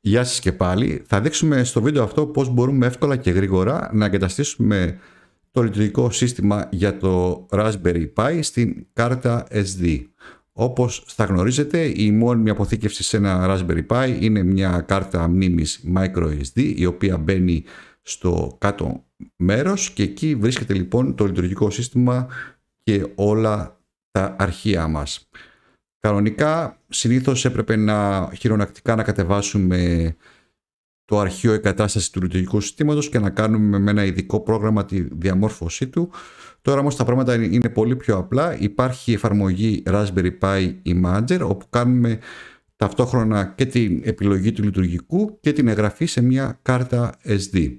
Γεια σας και πάλι. Θα δείξουμε στο βίντεο αυτό πώς μπορούμε εύκολα και γρήγορα να εγκαταστήσουμε το λειτουργικό σύστημα για το Raspberry Pi στην κάρτα SD. Όπως θα γνωρίζετε, η μόνιμη αποθήκευση σε ένα Raspberry Pi είναι μια κάρτα μνήμης microSD, η οποία μπαίνει στο κάτω μέρος και εκεί βρίσκεται λοιπόν το λειτουργικό σύστημα και όλα τα αρχεία μας. Κανονικά, συνήθως έπρεπε να χειρονακτικά να κατεβάσουμε το αρχείο εγκατάστασης του λειτουργικού συστήματος και να κάνουμε με ένα ειδικό πρόγραμμα τη διαμόρφωσή του. Τώρα όμως τα πράγματα είναι πολύ πιο απλά. Υπάρχει η εφαρμογή Raspberry Pi Imager όπου κάνουμε ταυτόχρονα και την επιλογή του λειτουργικού και την εγγραφή σε μια κάρτα SD.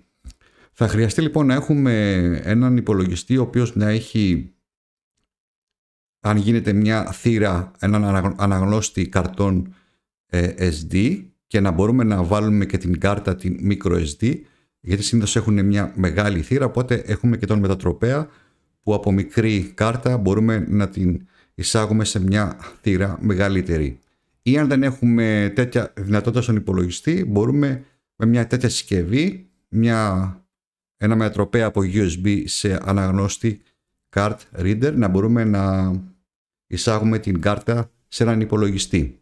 Θα χρειαστεί λοιπόν να έχουμε έναν υπολογιστή ο οποίος να έχει αν γίνεται μια θύρα, έναν αναγνώστη καρτών ε, SD και να μπορούμε να βάλουμε και την κάρτα την micro SD γιατί συνήθως έχουν μια μεγάλη θύρα οπότε έχουμε και τον μετατροπέα που από μικρή κάρτα μπορούμε να την εισάγουμε σε μια θύρα μεγαλύτερη. Ή αν δεν έχουμε τέτοια δυνατότητα στον υπολογιστή μπορούμε με μια τέτοια συσκευή μια, ένα μετατροπέα από USB σε αναγνώστη card reader να μπορούμε να εισάγουμε την κάρτα σε έναν υπολογιστή.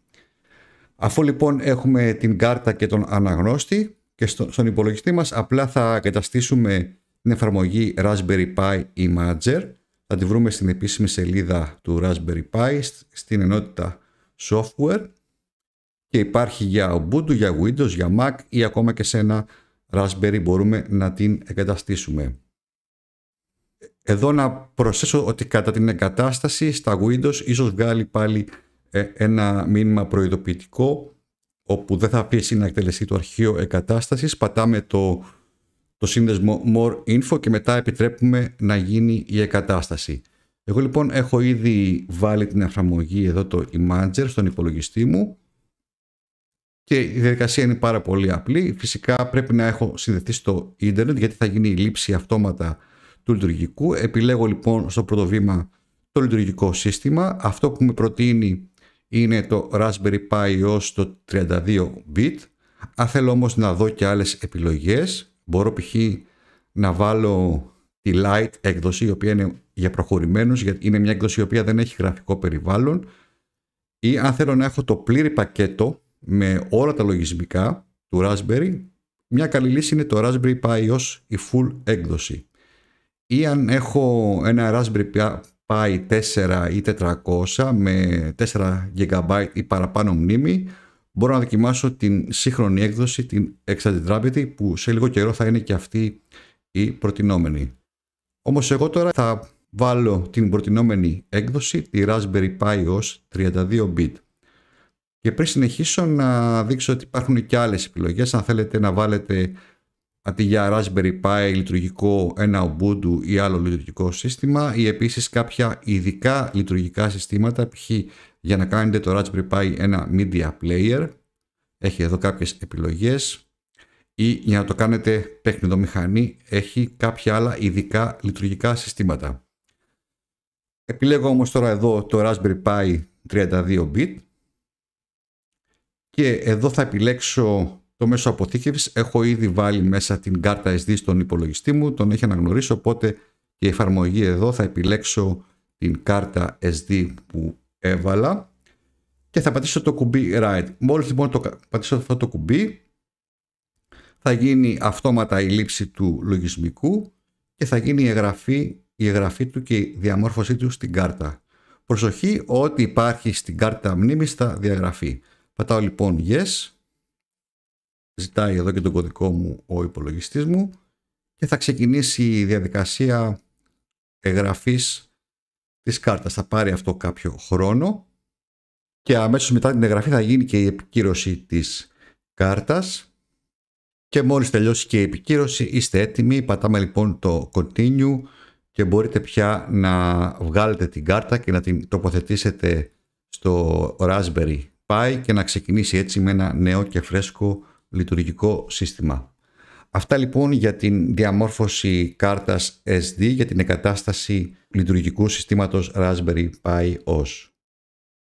Αφού λοιπόν έχουμε την κάρτα και τον αναγνώστη και στον υπολογιστή μας απλά θα εγκαταστήσουμε την εφαρμογή Raspberry Pi Imager. Θα τη βρούμε στην επίσημη σελίδα του Raspberry Pi στην ενότητα software και υπάρχει για Ubuntu, για Windows, για Mac ή ακόμα και σε ένα Raspberry μπορούμε να την εγκαταστήσουμε. Εδώ να προσθέσω ότι κατά την εγκατάσταση στα Windows ίσως βγάλει πάλι ε, ένα μήνυμα προειδοποιητικό όπου δεν θα πείσει να εκτελεστεί το αρχείο εγκατάστασης. Πατάμε το, το σύνδεσμο More Info και μετά επιτρέπουμε να γίνει η εγκατάσταση. Εγώ λοιπόν έχω ήδη βάλει την εφαρμογή εδώ το Imager στον υπολογιστή μου και η διαδικασία είναι πάρα πολύ απλή. Φυσικά πρέπει να έχω συνδεθεί στο ίντερνετ γιατί θα γίνει η λήψη αυτόματα του λειτουργικού. Επιλέγω λοιπόν στο πρώτο βήμα το λειτουργικό σύστημα. Αυτό που με προτείνει είναι το Raspberry Pi ως το 32 bit. Αν θέλω όμως να δω και άλλες επιλογές, μπορώ π.χ. να βάλω τη Lite έκδοση, η οποία είναι για προχωρημένους, γιατί είναι μια έκδοση η οποία δεν έχει γραφικό περιβάλλον, ή αν θέλω να έχω το πλήρη πακέτο με όλα τα λογισμικά του Raspberry, μια καλή λύση είναι το Raspberry Pi ως η full έκδοση ή αν έχω ένα Raspberry Pi 4 ή 400 με 4 GB ή παραπάνω μνήμη, μπορώ να δοκιμάσω την σύγχρονη έκδοση, την Extended που σε λίγο καιρό θα είναι και αυτή η προτινόμενη. Όμως εγώ τώρα θα βάλω την προτινόμενη έκδοση, τη Raspberry Pi OS 32-bit. Και πριν συνεχίσω να δείξω ότι υπάρχουν και άλλες επιλογές, αν θέλετε να βάλετε αντί για Raspberry Pi λειτουργικό ένα Ubuntu ή άλλο λειτουργικό σύστημα ή επίσης κάποια ειδικά λειτουργικά συστήματα π.χ. για να κάνετε το Raspberry Pi ένα media player έχει εδώ κάποιες επιλογές ή για να το κάνετε παιχνιδομηχανή έχει κάποια άλλα ειδικά λειτουργικά συστήματα. Επιλέγω όμως τώρα εδώ το Raspberry Pi 32 bit και εδώ θα επιλέξω το μέσο αποθήκευσης. Έχω ήδη βάλει μέσα την κάρτα SD στον υπολογιστή μου, τον έχει αναγνωρίσει, οπότε και η εφαρμογή εδώ θα επιλέξω την κάρτα SD που έβαλα και θα πατήσω το κουμπί Write. Μόλις λοιπόν το πατήσω αυτό το κουμπί θα γίνει αυτόματα η λήψη του λογισμικού και θα γίνει η εγγραφή, η εγγραφή του και η διαμόρφωσή του στην κάρτα. Προσοχή, ό,τι υπάρχει στην κάρτα μνήμης θα διαγραφεί. Πατάω λοιπόν Yes ζητάει εδώ και τον κωδικό μου ο υπολογιστής μου και θα ξεκινήσει η διαδικασία εγγραφής της κάρτας. Θα πάρει αυτό κάποιο χρόνο και αμέσως μετά την εγγραφή θα γίνει και η επικύρωση της κάρτας και μόλις τελειώσει και η επικύρωση είστε έτοιμοι, πατάμε λοιπόν το continue και μπορείτε πια να βγάλετε την κάρτα και να την τοποθετήσετε στο Raspberry Pi και να ξεκινήσει έτσι με ένα νέο και φρέσκο λειτουργικό σύστημα. Αυτά λοιπόν για την διαμόρφωση κάρτας SD για την εγκατάσταση λειτουργικού συστήματος Raspberry Pi OS.